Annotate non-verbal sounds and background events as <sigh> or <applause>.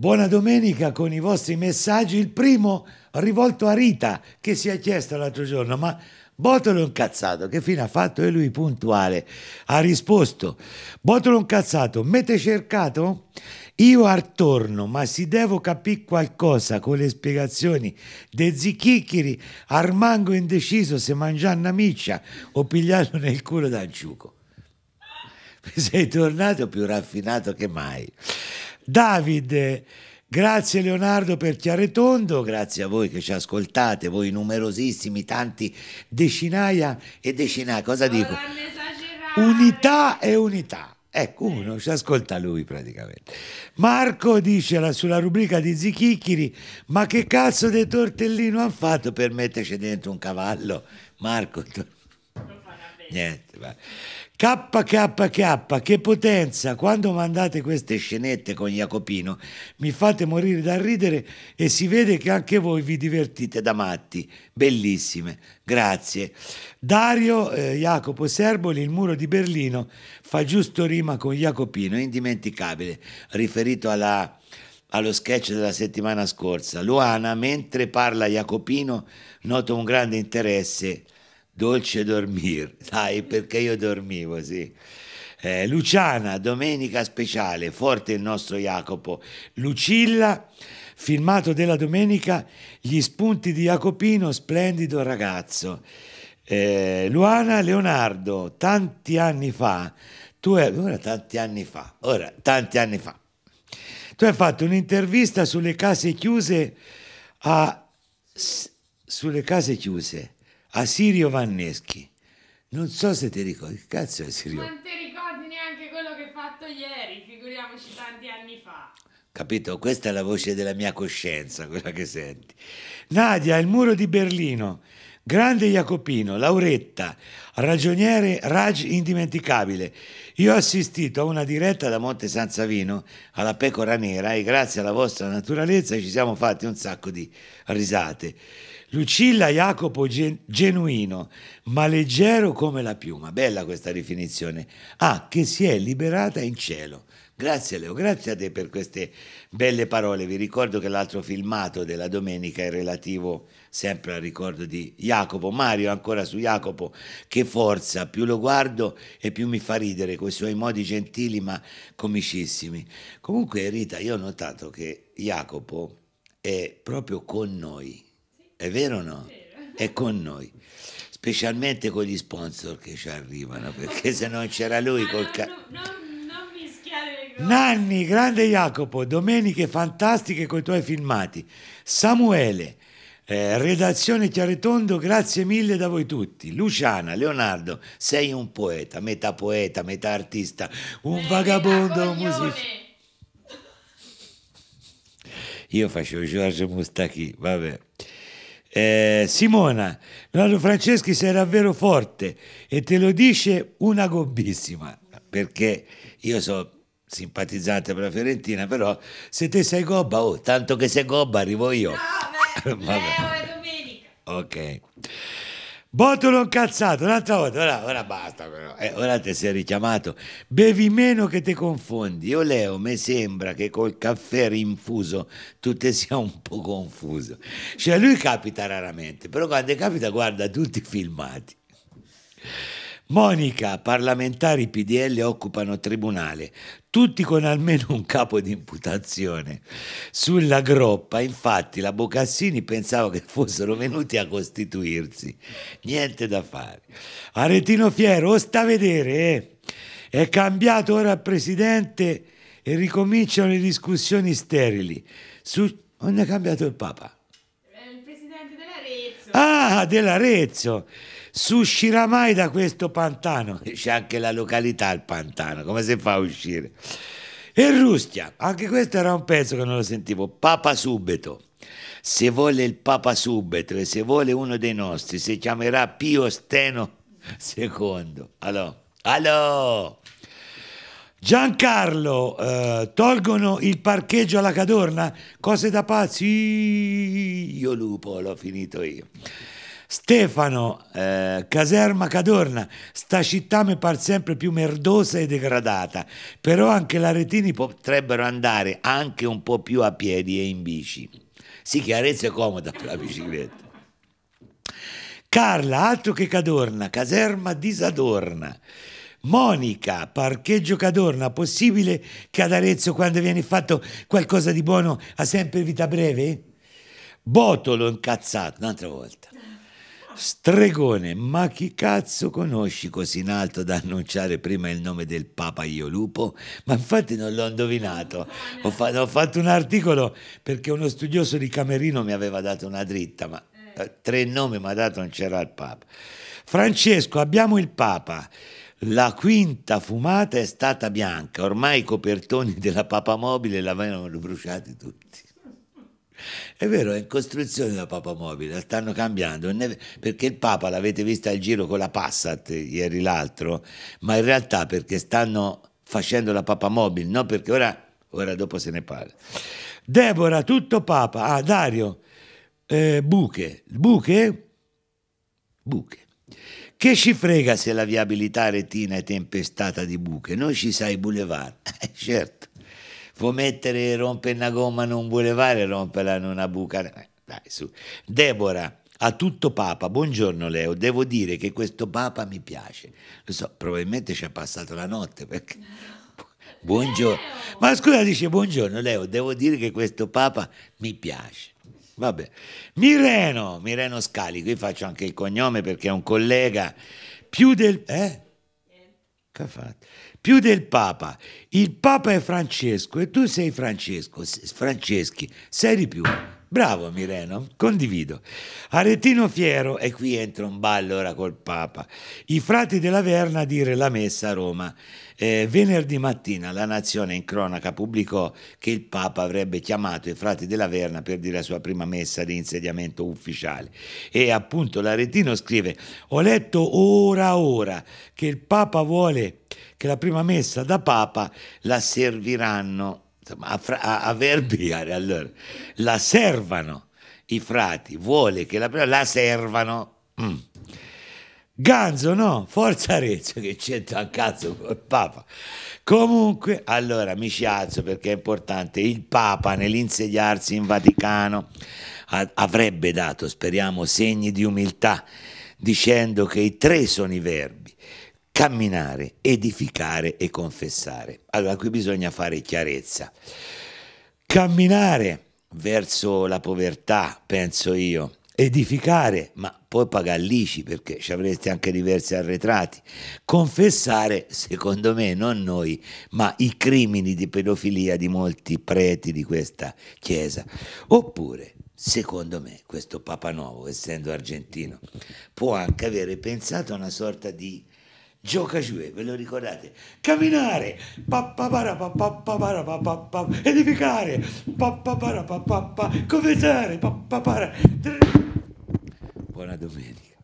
Buona domenica con i vostri messaggi. Il primo rivolto a Rita che si è chiesto l'altro giorno, ma Botolo incazzato, che fine ha fatto? E lui puntuale ha risposto, Botolo incazzato, mette cercato? Io attorno, ma si devo capire qualcosa con le spiegazioni dei zichicchiri, armango indeciso se mangiare una miccia o pigliarlo nel culo d'anciuco. <laughs> Sei tornato più raffinato che mai. Davide. Grazie Leonardo per Chiaretondo, grazie a voi che ci ascoltate, voi numerosissimi, tanti, decinaia e decinaia, cosa dico? Unità e unità. Ecco, uno ci ascolta lui praticamente. Marco dice sulla rubrica di Zichichiri, ma che cazzo di tortellino hanno fatto per metterci dentro un cavallo? Marco, <laughs> niente, va. KKK, che potenza! Quando mandate queste scenette con Jacopino mi fate morire dal ridere e si vede che anche voi vi divertite da matti. Bellissime, grazie. Dario eh, Jacopo Serboli, Il muro di Berlino, fa giusto rima con Jacopino, indimenticabile, riferito alla, allo sketch della settimana scorsa. Luana, mentre parla Jacopino, nota un grande interesse dolce dormir, sai <laughs> perché io dormivo, sì. Eh, Luciana, domenica speciale, forte il nostro Jacopo. Lucilla, filmato della domenica, gli spunti di Jacopino, splendido ragazzo. Eh, Luana Leonardo, tanti anni fa, tu hai, ora tanti anni fa, ora tanti anni fa, tu hai fatto un'intervista sulle case chiuse a... sulle case chiuse Asirio Vanneschi. Non so se ti ricordi, che cazzo è Asirio? Non ti ricordi neanche quello che hai fatto ieri, figuriamoci tanti anni fa. Capito? Questa è la voce della mia coscienza, quella che senti. Nadia, il muro di Berlino. Grande Jacopino, Lauretta, ragioniere Raj indimenticabile. Io ho assistito a una diretta da Monte San Savino alla Pecora Nera e grazie alla vostra naturalezza ci siamo fatti un sacco di risate. Lucilla Jacopo gen- genuino, ma leggero come la piuma. Bella questa definizione. Ah, che si è liberata in cielo. Grazie Leo, grazie a te per queste belle parole. Vi ricordo che l'altro filmato della domenica è relativo sempre al ricordo di Jacopo, Mario ancora su Jacopo, che forza, più lo guardo e più mi fa ridere con i suoi modi gentili ma comicissimi. Comunque Rita, io ho notato che Jacopo è proprio con noi è vero o no? È con noi. Specialmente con gli sponsor che ci arrivano, perché se non c'era ah, lui col ca- no, no, non mischiare le Nanni, grande Jacopo, domeniche fantastiche con i tuoi filmati. Samuele, eh, redazione Chiaretondo, grazie mille da voi tutti. Luciana, Leonardo, sei un poeta, metà poeta, metà artista, un eh, vagabondo musicista. Io facevo Giorgio Mustachi, vabbè. Eh, Simona, Leonardo Franceschi sei davvero forte e te lo dice una gobbissima, perché io sono simpatizzante per la Fiorentina, però se te sei gobba, oh, tanto che sei gobba arrivo io. No, ma, <laughs> eh, è domenica. Ok. Botolo incazzato, un'altra volta, ora, ora basta però, eh, ora ti sei richiamato. Bevi meno che ti confondi. Io Leo, mi sembra che col caffè rinfuso tu te sia un po' confuso. Cioè lui capita raramente, però quando capita guarda tutti i filmati. Monica, parlamentari PDL occupano tribunale, tutti con almeno un capo di imputazione. Sulla groppa, infatti, la Bocassini pensava che fossero venuti a costituirsi. Niente da fare. Aretino Fiero, o oh, sta a vedere, eh? È cambiato ora il presidente e ricominciano le discussioni sterili. Su... Non è cambiato il Papa? Il presidente dell'Arezzo. Ah, dell'Arezzo si uscirà mai da questo pantano? <laughs> C'è anche la località il pantano, come si fa a uscire? E Rustia, anche questo era un pezzo che non lo sentivo, Papa Subito. Se vuole il Papa Subito e se vuole uno dei nostri, si chiamerà Pio Steno II. Allora, allora. Giancarlo, eh, tolgono il parcheggio alla Cadorna? Cose da pazzi? Io lupo, l'ho finito io. Stefano, eh, caserma Cadorna, sta città mi par sempre più merdosa e degradata, però anche l'aretini potrebbero andare anche un po' più a piedi e in bici. Sì, che Arezzo è comoda per la bicicletta. Carla, altro che Cadorna, caserma disadorna. Monica, parcheggio Cadorna, possibile che ad Arezzo quando viene fatto qualcosa di buono ha sempre vita breve? Botolo incazzato, un'altra volta. Stregone, ma chi cazzo conosci così in alto da annunciare prima il nome del Papa Io Lupo? Ma infatti non l'ho indovinato. Ho, fa- ho, fatto un articolo perché uno studioso di Camerino mi aveva dato una dritta, ma eh, tre nomi mi ha dato non c'era il Papa. Francesco, abbiamo il Papa. La quinta fumata è stata bianca, ormai i copertoni della Papa Mobile l'avevano bruciati tutti. È vero, è in costruzione la Papa Mobile, la stanno cambiando, perché il Papa l'avete vista al giro con la Passat ieri l'altro, ma in realtà perché stanno facendo la Papa Mobile, no perché ora, ora dopo se ne parla. Debora, tutto Papa, ah Dario, eh, buche, buche, buche. Che ci frega se la viabilità retina è tempestata di buche, noi ci sai boulevard, <laughs> eh, certo vuoi mettere rompe una gomma, non vuole fare romperla in una buca. Eh, dai, su. Debora, a tutto Papa, buongiorno Leo, devo dire che questo Papa mi piace. Lo so, probabilmente ci ha passato la notte perché... <laughs> Buongiorno. Ma scusa, dice buongiorno Leo, devo dire che questo Papa mi piace. Vabbè. Mireno, Mireno Scali, qui faccio anche il cognome perché è un collega più del... Eh? Che ha fatto? più del Papa. Il Papa è Francesco e tu sei Francesco, Franceschi, sei di più. Bravo Mireno, condivido. Aretino Fiero, e qui entra un ballo ora col Papa, i frati della Verna a dire la messa a Roma. Eh, venerdì mattina la Nazione in cronaca pubblicò che il Papa avrebbe chiamato i frati della Verna per dire la sua prima messa di insediamento ufficiale. E appunto l'Aretino scrive, ho letto ora ora che il Papa vuole che la prima messa da Papa la serviranno insomma, a, a, a verbiare. Allora, la servano i frati, vuole che la, la servano. Mm. Ganzo no, forza Arezzo che c'entra a cazzo col Papa. Comunque, allora mi ci alzo perché è importante, il Papa nell'insediarsi in Vaticano a, avrebbe dato, speriamo, segni di umiltà dicendo che i tre sono i verbi, camminare, edificare e confessare. Allora qui bisogna fare chiarezza. Camminare verso la povertà, penso io, edificare, ma poi pagare l'ICI perché ci avreste anche diversi arretrati. Confessare, secondo me, non noi, ma i crimini di pedofilia di molti preti di questa chiesa. Oppure, secondo me, questo Papa Nuovo, essendo argentino, può anche avere pensato a una sorta di Gioca giù, ve lo ricordate? Camminare, edificare, pappapara confessare, Buona domenica.